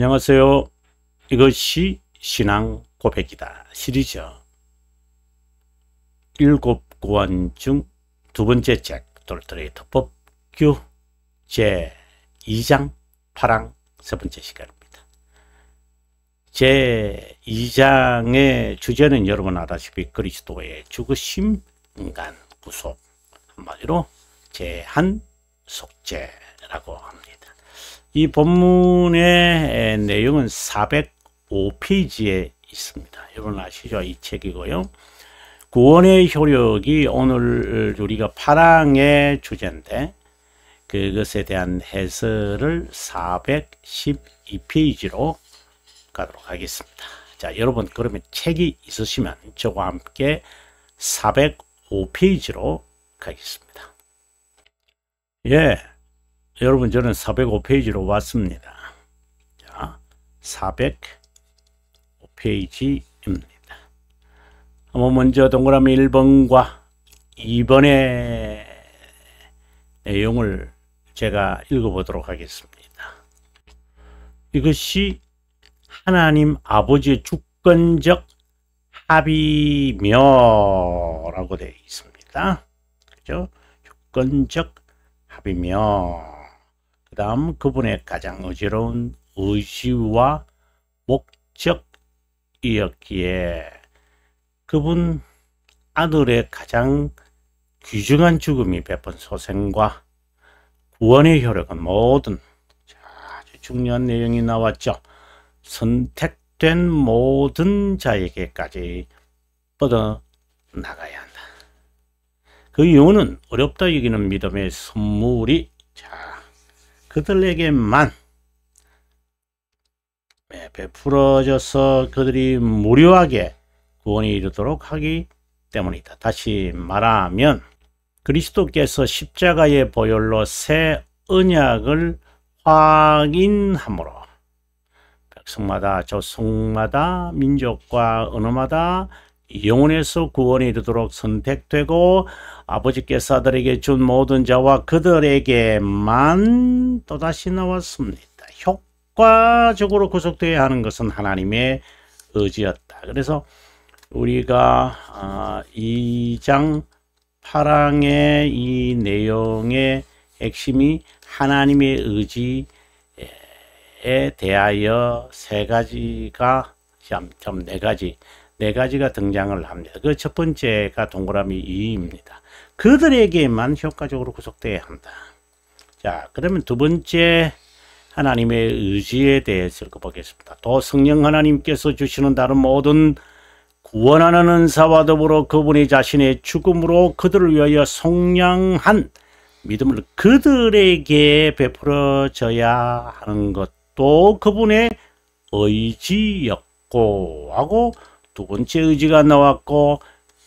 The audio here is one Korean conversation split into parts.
안녕하세요. 이것이 신앙 고백이다 시리즈 일곱 구원 중두 번째 책 돌트레이터법 규 제2장 8항 세 번째 시간입니다. 제2장의 주제는 여러분 아다시피 그리스도의 죽으심 인간 구속 한마디로 제한 속죄라고 합니다. 이 본문의 내용은 405페이지에 있습니다. 여러분 아시죠? 이 책이고요. 구원의 효력이 오늘 우리가 파랑의 주제인데 그것에 대한 해설을 412페이지로 가도록 하겠습니다. 자, 여러분 그러면 책이 있으시면 저와 함께 405페이지로 가겠습니다. 예. 여러분 저는 405페이지로 왔습니다. 자, 405페이지입니다. 한번 뭐 먼저 동그라미 1번과 2번의 내용을 제가 읽어보도록 하겠습니다. 이것이 하나님 아버지의 주권적 합의며라고 되어 있습니다. 그죠? 주권적 합의며. 다음 그분의 가장 어지러운 의지와 목적이었기에 그분 아들의 가장 귀중한 죽음이 베푼 소생과 구원의 효력은 모든 아주 중요한 내용이 나왔죠. 선택된 모든 자에게까지 뻗어 나가야 한다. 그 이유는 어렵다 이기는 믿음의 선물이 잘 그들에게만 예, 베풀어져서 그들이 무료하게 구원이 이르도록 하기 때문이다. 다시 말하면 그리스도께서 십자가의 보혈로 새은약을 확인함으로 백성마다 조성마다 민족과 언어마다 영혼에서 구원이되도록 선택되고 아버지께서 아들에게 준 모든 자와 그들에게만 또다시 나왔습니다. 효과적으로 구속되어야 하는 것은 하나님의 의지였다. 그래서 우리가 아, 이장 8항의 이 내용의 핵심이 하나님의 의지에 대하여 세 가지가 참네 가지 네 가지가 등장을 합니다. 그 첫 번째가 동그라미 2입니다. 그들에게만 효과적으로 구속돼야 한다. 자, 그러면 두 번째 하나님의 의지에 대해서 읽어보겠습니다. 또 성령 하나님께서 주시는 다른 모든 구원하는 은사와 더불어 그분이 자신의 죽음으로 그들을 위하여 성량한 믿음을 그들에게 베풀어져야 하는 것도 그분의 의지였고 하고 두 번째 의지가 나왔고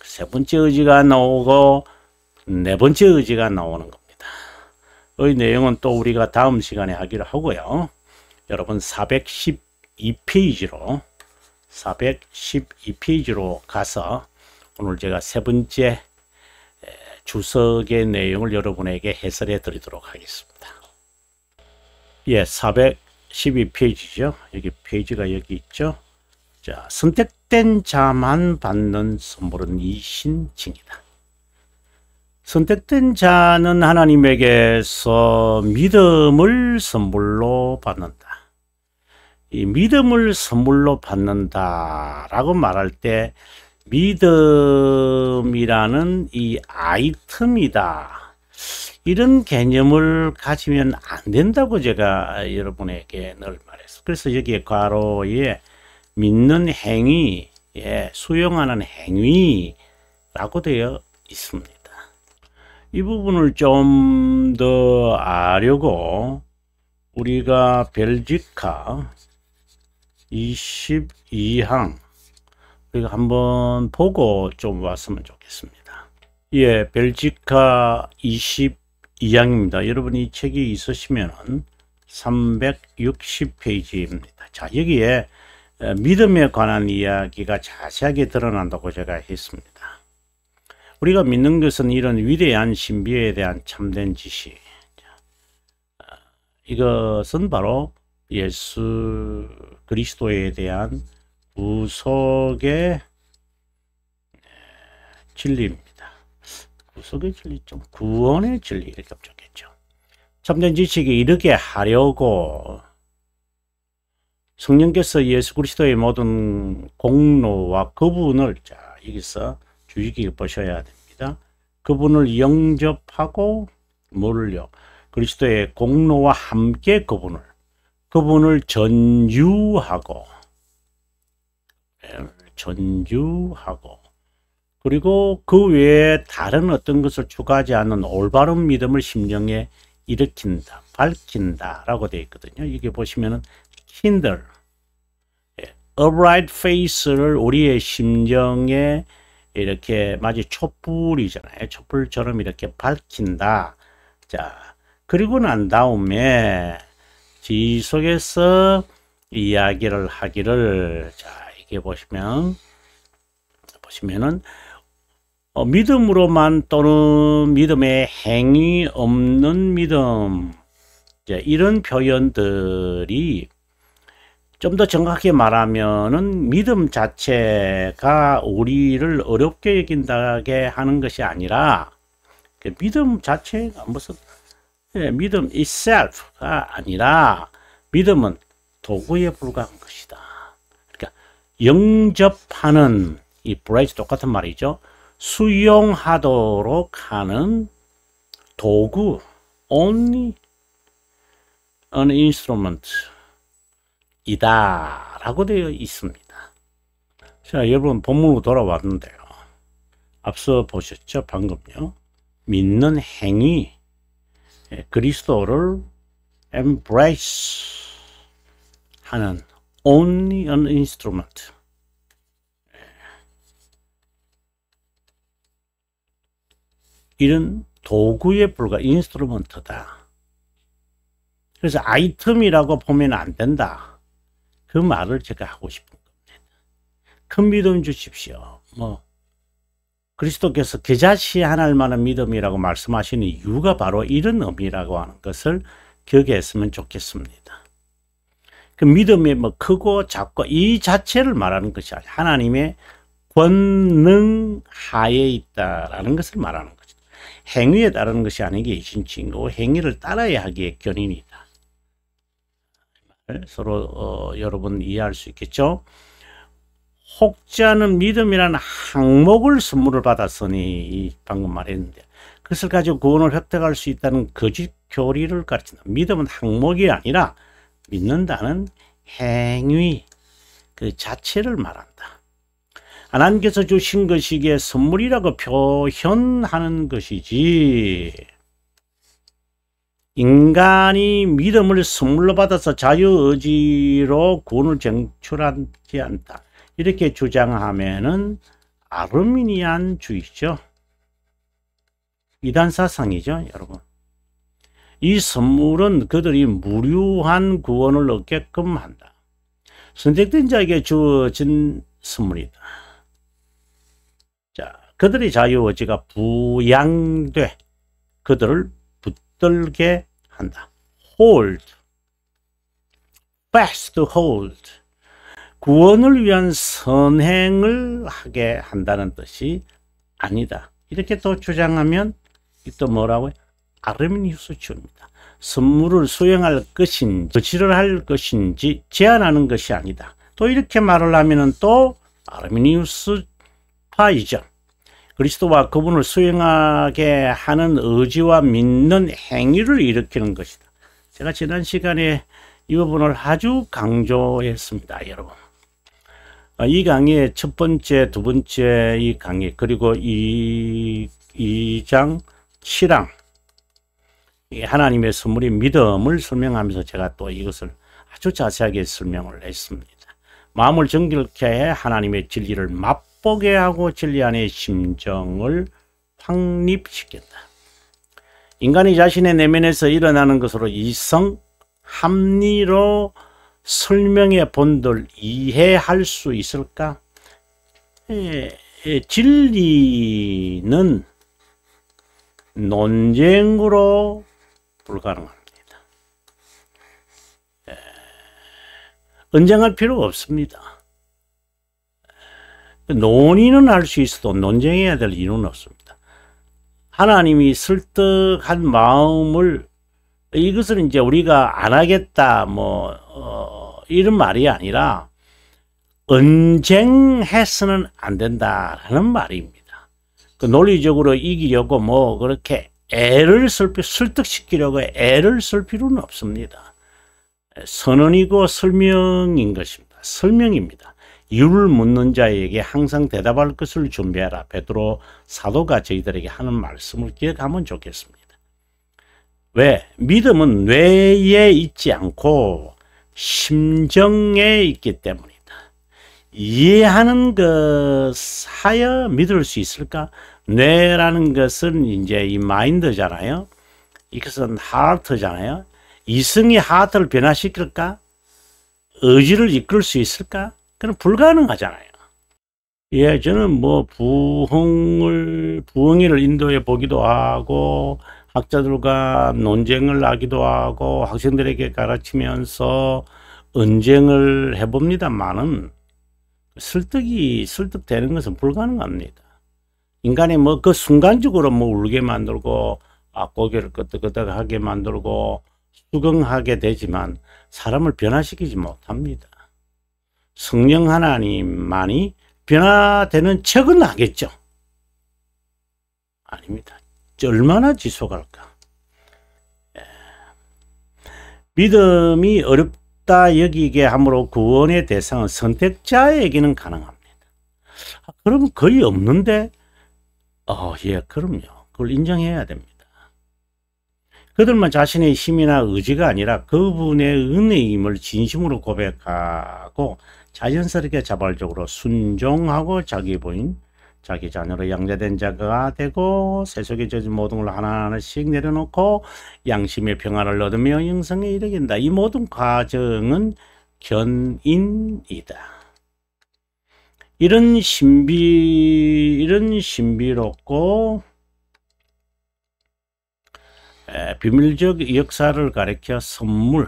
세 번째 의지가 나오고 네 번째 의지가 나오는 겁니다. 의 내용은 또 우리가 다음 시간에 하기로 하고요. 여러분 412페이지로 412페이지로 가서 오늘 제가 세 번째 주석의 내용을 여러분에게 해설해 드리도록 하겠습니다. 예, 412페이지죠. 여기 페이지가 여기 있죠. 자, 선택된 자만 받는 선물은 이 신칭이다. 선택된 자는 하나님에게서 믿음을 선물로 받는다. 이 믿음을 선물로 받는다라고 말할 때 믿음이라는 이 아이템이다. 이런 개념을 가지면 안 된다고 제가 여러분에게 늘 말했어요. 그래서 여기에 과로에 믿는 행위, 예, 수용하는 행위라고 되어 있습니다. 이 부분을 좀 더 아려고 우리가 벨지카 22항 우리가 한번 보고 좀 왔으면 좋겠습니다. 예, 벨지카 22항입니다. 여러분이 책이 있으시면 360페이지입니다. 자, 여기에 믿음에 관한 이야기가 자세하게 드러난다고 제가 했습니다. 우리가 믿는 것은 이런 위대한 신비에 대한 참된 지식. 어, 이것은 바로 예수 그리스도에 대한 구속의 진리입니다. 구속의 진리죠. 구원의 진리 이렇게 겠죠 참된 지식이 이렇게 하려고 성령께서 예수 그리스도의 모든 공로와 그분을 자 여기서 주의 깊게 보셔야 됩니다. 그분을 영접하고 물려 그리스도의 공로와 함께 그분을 그분을 전유하고 예, 전유하고 그리고 그 외에 다른 어떤 것을 추가하지 않은 올바른 믿음을 심령에 일으킨다, 밝힌다 라고 되어 있거든요. 이게 보시면은 k i upright face를 우리의 심정에 이렇게 마치 촛불이잖아요. 촛불처럼 이렇게 밝힌다. 자, 그리고 난 다음에 지속해서 이야기를 하기를 자, 이게 보시면 보시면은 어, 믿음으로만 또는 믿음의 행위 없는 믿음 자, 이런 표현들이 좀더정확하게 말하면은 믿음 자체가 우리를 어렵게 여긴다게 하는 것이 아니라 그 믿음 자체가 무슨 예, 믿음 itself가 아니라 믿음은 도구에 불과한 것이다. 그러니까 영접하는 이 브레이즈 똑같은 말이죠. 수용하도록 하는 도구 only an instrument 이다 라고 되어 있습니다. 자 여러분 본문으로 돌아왔는데요. 앞서 보셨죠? 방금요. 믿는 행위 예, 그리스도를 embrace 하는 only an instrument 예. 이런 도구에 불과 인스트루먼트다. 그래서 아이템이라고 보면 안 된다. 그 말을 제가 하고 싶은 겁니다. 큰 믿음 주십시오. 뭐 그리스도께서 그 자신이 하나일 만한 믿음이라고 말씀하시는 이유가 바로 이런 의미라고 하는 것을 기억 했으면 좋겠습니다. 그 믿음이 뭐 크고 작고 이 자체를 말하는 것이 아니라 하나님의 권능 하에 있다라는 것을 말하는 거죠. 행위에 따르는 것이 아닌 게신칭이 행위를 따라야 하기에 견인이 서로 어, 여러분 이해할 수 있겠죠. 혹지 않믿음이라 항목을 선물을 받았으니 방금 말했는데 그것을 가지고 구원을 획득할 수 있다는 거짓 교리를 가르친다. 믿음은 항목이 아니라 믿는다는 행위 그 자체를 말한다. 하나님께서 주신 것이기에 선물이라고 표현하는 것이지 인간이 믿음을 선물로 받아서 자유의지로 구원을 쟁출하지 않다. 이렇게 주장하면은 아르미니안 주의죠. 이단 사상이죠, 여러분. 이 선물은 그들이 무료한 구원을 얻게끔 한다. 선택된 자에게 주어진 선물이다. 자, 그들의 자유의지가 부양돼 그들을 붙들게 한다. hold, fast hold. 구원을 위한 선행을 하게 한다는 뜻이 아니다. 이렇게 또 주장하면 또 뭐라고 해? 아르미니우스 주입니다. 선물을 수행할 것인지, 거치를 할 것인지 제한하는 것이 아니다. 또 이렇게 말을 하면 또 아르미니우스파이죠. 그리스도와 그분을 수행하게 하는 의지와 믿는 행위를 일으키는 것이다. 제가 지난 시간에 이 부분을 아주 강조했습니다, 여러분. 아, 이 강의 첫 번째, 두 번째 이 강의, 그리고 이, 2장 7항, 하나님의 선물이 믿음을 설명하면서 제가 또 이것을 아주 자세하게 설명을 했습니다. 마음을 정결케 해 하나님의 진리를 맛 엿보게 하고 진리 안의 심정을 확립시킨다. 인간이 자신의 내면에서 일어나는 것으로 이성, 합리로 설명해 본들 이해할 수 있을까? 에, 에, 진리는 논쟁으로 불가능합니다. 에, 언쟁할 필요 없습니다. 논의는 할 수 있어도 논쟁해야 될 이유는 없습니다. 하나님이 설득한 마음을 이것을 이제 우리가 안 하겠다 뭐 어, 이런 말이 아니라 언쟁해서는 안 된다라는 말입니다. 그 논리적으로 이기려고 뭐 그렇게 애를 쓸 필요, 설득시키려고 애를 쓸 필요는 없습니다. 선언이고 설명인 것입니다. 설명입니다. 이유를 묻는 자에게 항상 대답할 것을 준비하라. 베드로 사도가 저희들에게 하는 말씀을 기억하면 좋겠습니다. 왜? 믿음은 뇌에 있지 않고 심정에 있기 때문이다. 이해하는 것 하여 믿을 수 있을까? 뇌라는 것은 이제 이 마인드잖아요. 이것은 하트잖아요. 이성이 하트를 변화시킬까? 의지를 이끌 수 있을까? 그럼 불가능하잖아요. 예, 저는 뭐 부흥을 부흥이를 인도해 보기도 하고 학자들과 논쟁을 하기도 하고 학생들에게 가르치면서 언쟁을 해봅니다만은 설득이 설득되는 것은 불가능합니다. 인간이 뭐그 순간적으로 뭐 울게 만들고 아 고개를 끄덕끄덕하게 만들고 수긍하게 되지만 사람을 변화시키지 못합니다. 성령 하나님만이 변화되는 척은 하겠죠. 아닙니다. 얼마나 지속할까? 예. 믿음이 어렵다 여기게 함으로 구원의 대상은 선택자에게는 가능합니다. 아, 그럼 거의 없는데? 어, 예, 그럼요. 그걸 인정해야 됩니다. 그들만 자신의 힘이나 의지가 아니라 그분의 은혜임을 진심으로 고백하고 자연스럽게 자발적으로 순종하고 자기 부인, 자기 자녀로 양자된 자가 되고 세속에 젖은 모든 걸 하나하나씩 내려놓고 양심의 평화를 얻으며 영성에 이르긴다. 게이 모든 과정은 견인이다. 이런 신비 이런 신비롭고 에, 비밀적 역사를 가리켜 선물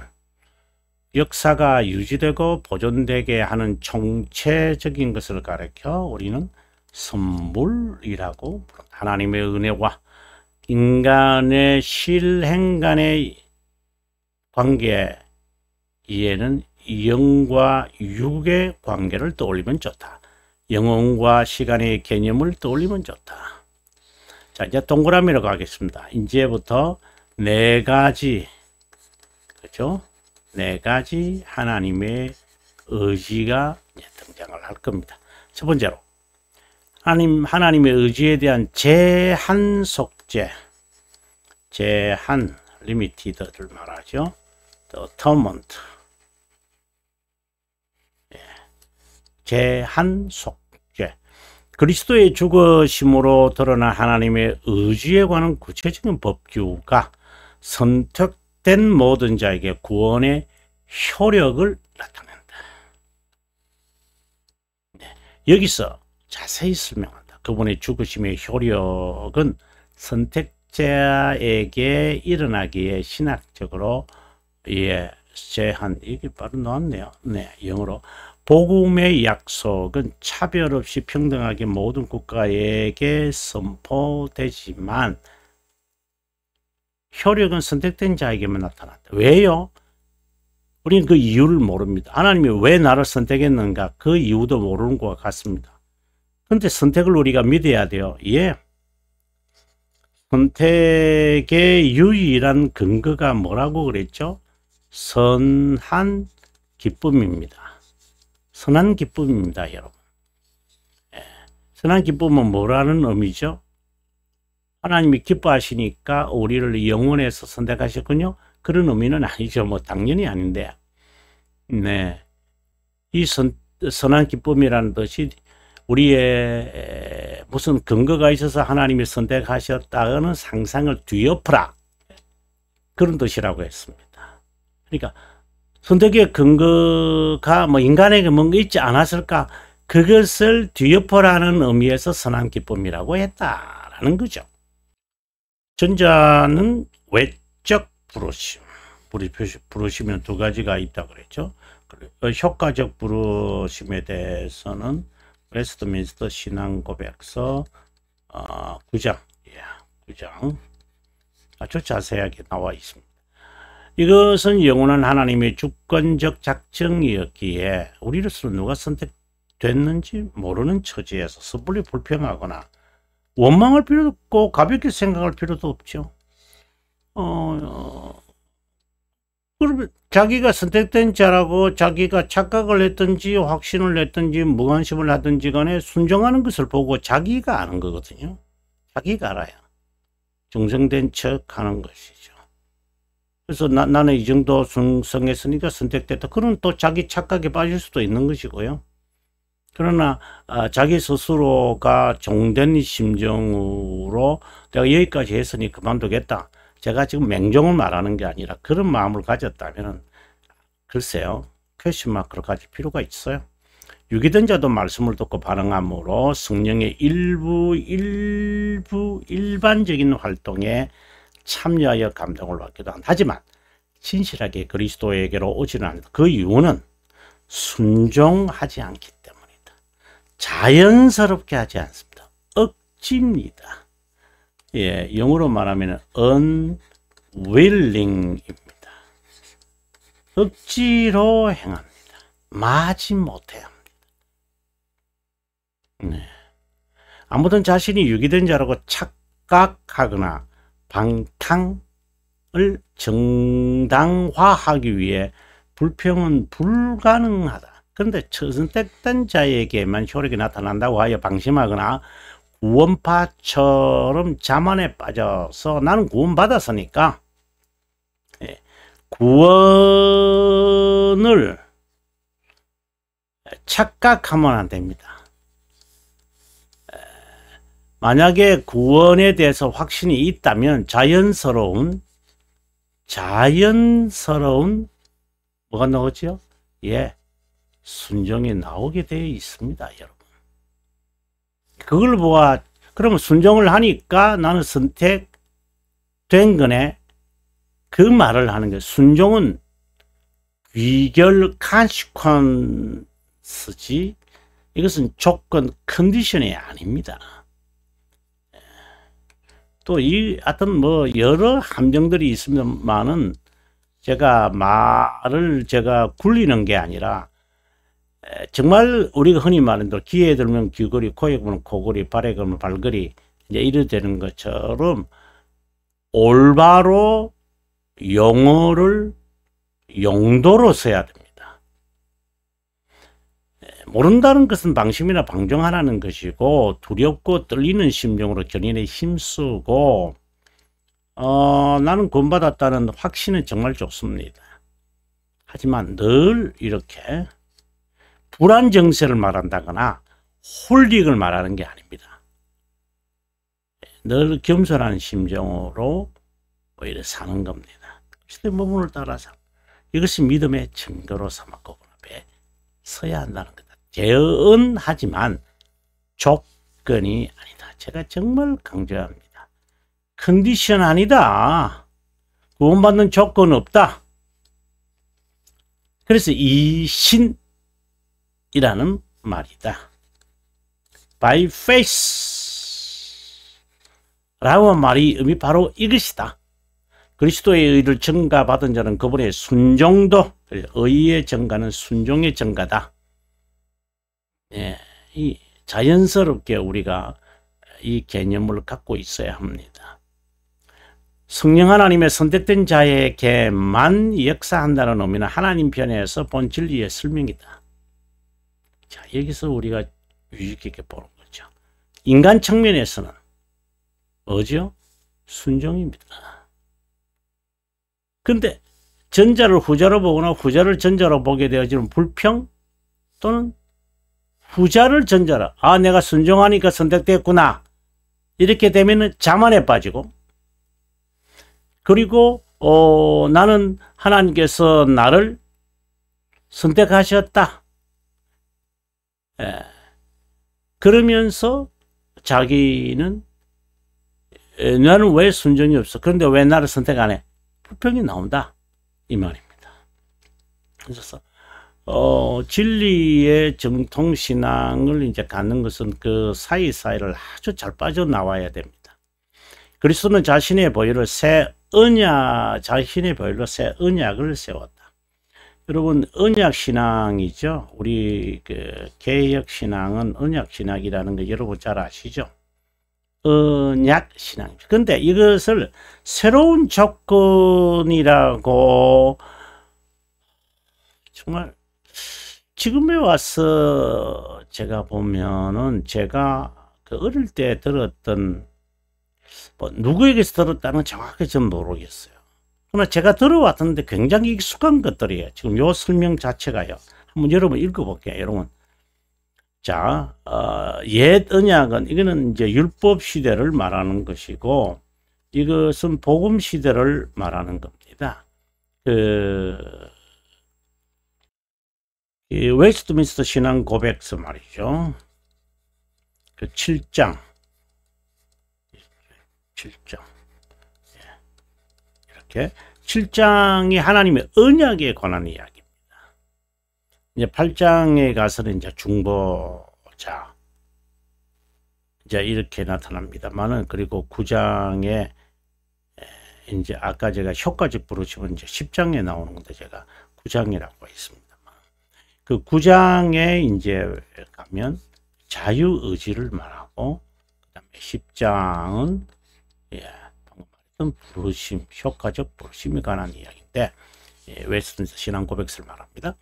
역사가 유지되고 보존되게 하는 총체적인 것을 가리켜 우리는 선물이라고 부릅니다. 하나님의 은혜와 인간의 실행 간의 관계 이에는 영과 육의 관계를 떠올리면 좋다. 영혼과 시간의 개념을 떠올리면 좋다. 자, 이제 동그라미로 가겠습니다. 이제부터 네 가지, 그렇죠? 네 가지 하나님의 의지가 등장을 할 겁니다. 첫 번째로 하나님, 하나님의 의지에 대한 제한 속죄 제한 리미티드를 말하죠. 또 터먼트 예. 제한 속죄 그리스도의 죽으심으로 드러난 하나님의 의지에 관한 구체적인 법규가 선택 된 모든 자에게 구원의 효력을 나타낸다. 네, 여기서 자세히 설명한다. 그분의 죽으심의 효력은 선택자에게 일어나기에 신학적으로 예, 제한 이게 바로 나왔네요. 네, 영어로 복음의 약속은 차별 없이 평등하게 모든 국가에게 선포되지만 효력은 선택된 자에게만 나타났다. 왜요? 우리는 그 이유를 모릅니다. 하나님이 왜 나를 선택했는가 그 이유도 모르는 것 같습니다. 근데 선택을 우리가 믿어야 돼요. 예. 선택의 유일한 근거가 뭐라고 그랬죠? 선한 기쁨입니다. 선한 기쁨입니다, 여러분. 예. 선한 기쁨은 뭐라는 의미죠? 하나님이 기뻐하시니까 우리를 영원해서 선택하셨군요. 그런 의미는 아니죠. 뭐 당연히 아닌데. 네. 이 선, 선한 기쁨이라는 것이 우리의 무슨 근거가 있어서 하나님이 선택하셨다는 상상을 뒤엎어라. 그런 뜻이라고 했습니다. 그러니까 선택의 근거가 뭐 인간에게 뭔가 있지 않았을까? 그것을 뒤엎어라는 의미에서 선한 기쁨이라고 했다라는 거죠. 전자는 외적 브러시. 브러시면 두 가지가 있다 그랬죠. 어, 효과적 브러심에 대해서는 웨스트민스터 신앙고백서 어, 9장, 예, 9장 아주 자세하게 나와 있습니다. 이것은 영원한 하나님의 주권적 작정이었기에 우리로서 누가 선택됐는지 모르는 처지에서 섣불리 불평하거나 원망할 필요도 없고 가볍게 생각할 필요도 없죠. 어, 어. 그러면 자기가 선택된 자라고 자기가 착각을 했든지 확신을 했든지 무관심을 하든지 간에 순종하는 것을 보고 자기가 아는 거거든요. 자기가 알아요. 정성된 척 하는 것이죠. 그래서 나, 나는 이 정도 성성했으니까 선택됐다. 그럼 또 자기 착각에 빠질 수도 있는 것이고요. 그러나 아, 자기 스스로가 종된 심정으로 내가 여기까지 했으니 그만두겠다. 제가 지금 맹종을 말하는 게 아니라 그런 마음을 가졌다면 글쎄요. 캐시마크로 가질 필요가 있어요. 유기된자도 말씀을 듣고 반응함으로 성령의 일부 일부 일반적인 활동에 참여하여 감동을 받기도 한다. 하지만 진실하게 그리스도에게로 오지는 않다그 이유는 순종하지 않기 자연스럽게 하지 않습니다. 억지입니다. 예, 영어로 말하면 unwilling입니다. 억지로 행합니다. 마지 못해 합 네. 아무튼 자신이 유기된 자라고 착각하거나 방탕을 정당화하기 위해 불평은 불가능하다. 그런데 처선택된 자에게만 효력이 나타난다고 하여 방심하거나 구원파처럼 자만에 빠져서 나는 구원받았으니까 예, 구원을 착각하면 안 됩니다. 만약에 구원에 대해서 확신이 있다면 자연스러운 자연스러운 뭐가 나오지요? 예, 순종이 나오게 되어 있습니다, 여러분. 그걸 보아, 그러면 순정을 하니까 나는 선택된 거네. 그 말을 하는 거예요. 순종은 귀결 칸시퀀스지 이것은 조건 컨디션이 아닙니다. 또이하여뭐 여러 함정들이 있습니다만은 제가 말을 제가 굴리는 게 아니라 정말 우리가 흔히 말하는 또 귀에 들면 귀걸이, 코에 보면 코걸이, 발에 보면 발걸이 이제 이래 되는 것처럼 올바로 용어를 용도로 써야 됩니다. 모른다는 것은 방심이나 방종하라는 것이고 두렵고 떨리는 심정으로 견인에 힘쓰고 어, 나는 구원받았다는 확신은 정말 좋습니다. 하지만 늘 이렇게 불안 정세를 말한다거나 홀릭을 말하는 게 아닙니다. 늘 겸손한 심정으로 오히려 사는 겁니다. 시대 머문을 따라서 이것이 믿음의 증거로 삼아 그분 앞에 서야 한다는 거다. 재은하지만 조건이 아니다. 제가 정말 강조합니다. 컨디션 아니다. 구원받는 조건 없다. 그래서 이신 이라는 말이다. by face 라고 말이 의미 바로 이것이다. 그리스도의 의를 증가받은 자는 그분의 순종도 의의 증가는 순종의 증가다. 예, 이 자연스럽게 우리가 이 개념을 갖고 있어야 합니다. 성령 하나님의 선택된 자에게만 역사한다는 의미는 하나님 편에서 본 진리의 설명이다. 자, 여기서 우리가 유익 있게 보는 거죠. 인간 측면에서는 뭐죠? 순종입니다. 근데 전자를 후자로 보거나 후자를 전자로 보게 되어지는 불평 또는 후자를 전자로 아 내가 순종하니까 선택됐구나 이렇게 되면 자만에 빠지고 그리고 어, 나는 하나님께서 나를 선택하셨다 예. 그러면서 자기는 나는 왜 순종이 없어? 그런데 왜 나를 선택 안 해? 불평이 나온다 이 말입니다. 그래서 어, 진리의 정통 신앙을 이제 갖는 것은 그 사이 사이를 아주 잘 빠져 나와야 됩니다. 그리스도는 자신의 보혈을 새 언약 자신의 보혈로 새 언약을 세웠다. 여러분 언약 신앙이죠. 우리 그 개혁 신앙은 언약 신앙이라는 거 여러분 잘 아시죠? 언약 신앙입니 근데 이것을 새로운 조건이라고 정말 지금에 와서 제가 보면은 제가 그 어릴 때 들었던 뭐 누구에게서 들었다는 정확히 전 모르겠어요. 그러나 제가 들어왔는데 굉장히 익숙한 것들이에요. 지금 요 설명 자체가요. 한번 여러분 읽어볼게요. 여러분. 자, 어, 옛 언약은 이거는 이제 율법 시대를 말하는 것이고 이것은 복음 시대를 말하는 겁니다. 그 웨스트민스터 신앙 고백서 말이죠. 그 7장 7장 이렇게 7장이 하나님의 언약에 관한 이야기입니다. 이제 8장에 가서는 이제 중보자 이제 이렇게 나타납니다만은 그리고 9장에 이제 아까 제가 효과적 부르시면 이제 10장에 나오는 건데 제가 9장이라고 했습니다그 9장에 이제 가면 자유의지를 말하고 그 다음에 10장은 예, 어떤 부르심, 효과적 부르심에 관한 이야기인데 예, 웨스턴스 신앙 고백서를 말합니다.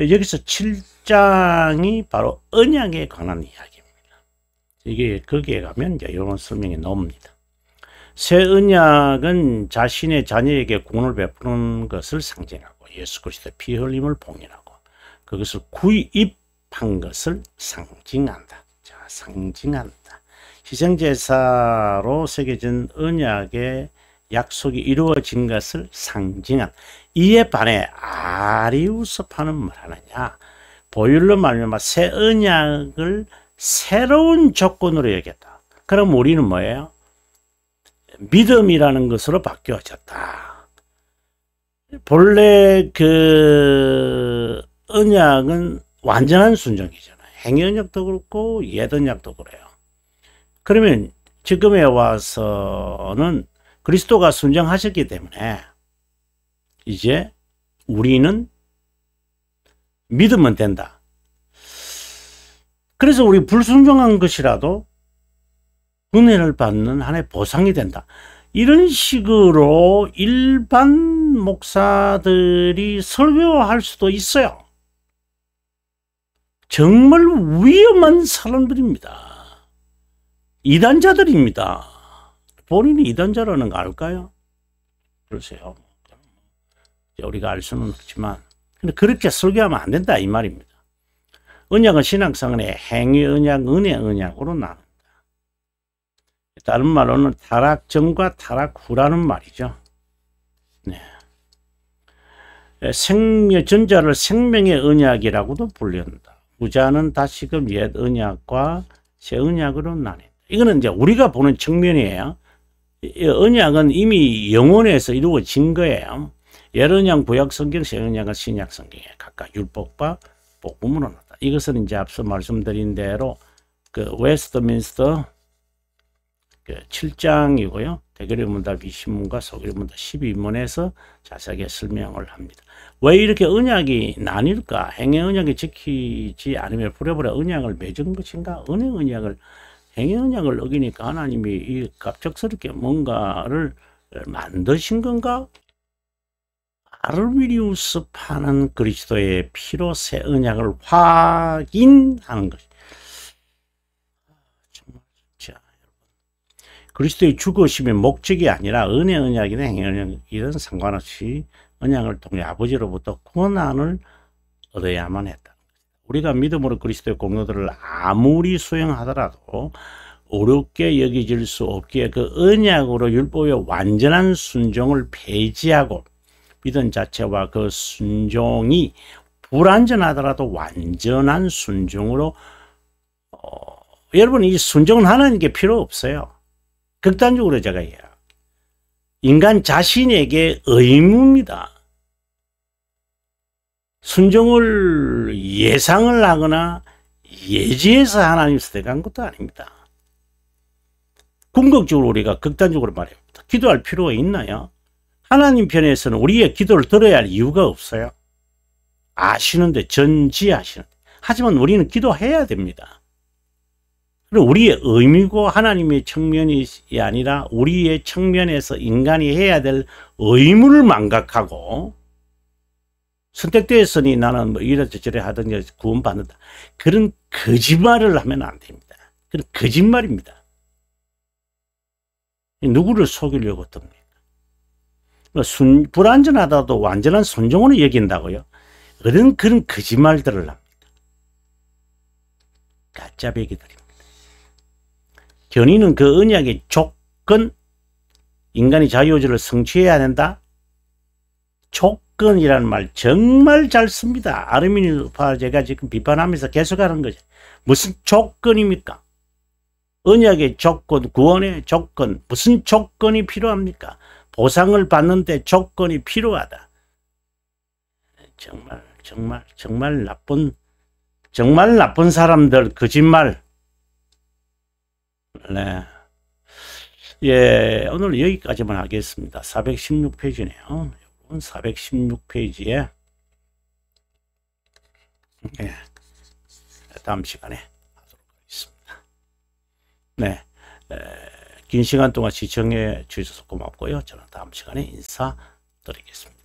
예, 여기서 7장이 바로 언약에 관한 이야기입니다. 이게 거기에 가면 이제 이런 설명이 나옵니다. 새 언약은 자신의 자녀에게 공을 베푸는 것을 상징하고 예수 그리스도의 피 흘림을 봉인하고 그것을 구입한 것을 상징한다. 자, 상징한다. 희생제사로 새겨진 은약의 약속이 이루어진 것을 상징한 이에 반해 아리우스파는 뭐하느냐 보율로 말미암새은약을 새로운 조건으로 여겼다. 그럼 우리는 뭐예요? 믿음이라는 것으로 바뀌어졌다. 본래 그 언약은 완전한 순종이잖아요. 행위언약도 그렇고 예언약도 그래요. 그러면 지금에 와서는 그리스도가 순정하셨기 때문에 이제 우리는 믿으면 된다. 그래서 우리 불순종한 것이라도 은혜를 받는 하나의 보상이 된다. 이런 식으로 일반 목사들이 설교할 수도 있어요. 정말 위험한 사람들입니다. 이단자들입니다. 본인이 이단자라는 거 알까요? 글쎄요. 우리가 알 수는 없지만 근데 그렇게 설교하면 안 된다 이 말입니다. 언약은 신앙상의 행위 언약, 은혜 언약으로 나눈다. 다른 말로는 타락 전과 타락 후라는 말이죠. 네. 생명 전자를 생명의 언약이라고도 불린다. 부자는 다시금 옛 언약과 새 언약으로 나뉜다. 이거는 이제 우리가 보는 측면이에요. 언약은 이미 영혼에서 이루어진 거예요. 예언양 구약성경, 세언양은 신약성경에 각각 율법과 복음으로 나타. 이것은 이제 앞서 말씀드린 대로 그 웨스트민스터 그 7장이고요. 대결의 문답 20문과 소결의 문답 12문에서 자세하게 설명을 합니다. 왜 이렇게 언약이 나뉠까? 행의 언약이 지키지 않으면 불해불의 언약을 맺은 것인가? 은혜 언약을 행위언약을 어기니까 하나님이 이 갑작스럽게 뭔가를 만드신 건가? 아르미리우스 파는 그리스도의 피로 새 언약을 확인하는 것 아, 그리스도의 죽으심의 목적이 아니라 은혜 언약이나 행위 언약이든 상관없이 언약을 통해 아버지로부터 고난을 얻어야만 했다. 우리가 믿음으로 그리스도의 공로들을 아무리 수행하더라도 어렵게 여기질 수 없기에 그 언약으로 율법의 완전한 순종을 폐지하고 믿음 자체와 그 순종이 불완전하더라도 완전한 순종으로 어, 여러분 이 순종은 하는 게 필요 없어요. 극단적으로 제가 이야기 인간 자신에게 의무입니다. 순종을 예상을 하거나 예지해서 하나님 선택한 것도 아닙니다. 궁극적으로 우리가 극단적으로 말합니다. 기도할 필요가 있나요? 하나님 편에서는 우리의 기도를 들어야 할 이유가 없어요. 아시는데 전지하시는데 하지만 우리는 기도해야 됩니다. 그리고 우리의 의미고 하나님의 측면이 아니라 우리의 측면에서 인간이 해야 될 의무를 망각하고 선택되었으니 나는 뭐 이래 저래 하든지 구원받는다. 그런 거짓말을 하면 안 됩니다. 그런 거짓말입니다. 누구를 속이려고 듭니까? 뭐 순, 불완전하다도 완전한 순종으로 여긴다고요? 그런 그런 거짓말들을 합니다. 가짜 배기들입니다. 견인은 그 언약의 조건, 인간이 자유의지를 성취해야 된다? 조 사건이라는 말 정말 잘 씁니다. 아르미니파 제가 지금 비판하면서 계속하는 거죠. 무슨 조건입니까? 언약의 조건, 구원의 조건, 무슨 조건이 필요합니까? 보상을 받는데 조건이 필요하다. 정말 정말 정말 나쁜 정말 나쁜 사람들 거짓말. 네. 예, 오늘 여기까지만 하겠습니다. 416페이지네요. 416페이지에 네, 예, 다음 시간에 하도록 하겠습니다. 네, 에, 긴 시간 동안 시청해 주셔서 고맙고요. 저는 다음 시간에 인사드리겠습니다.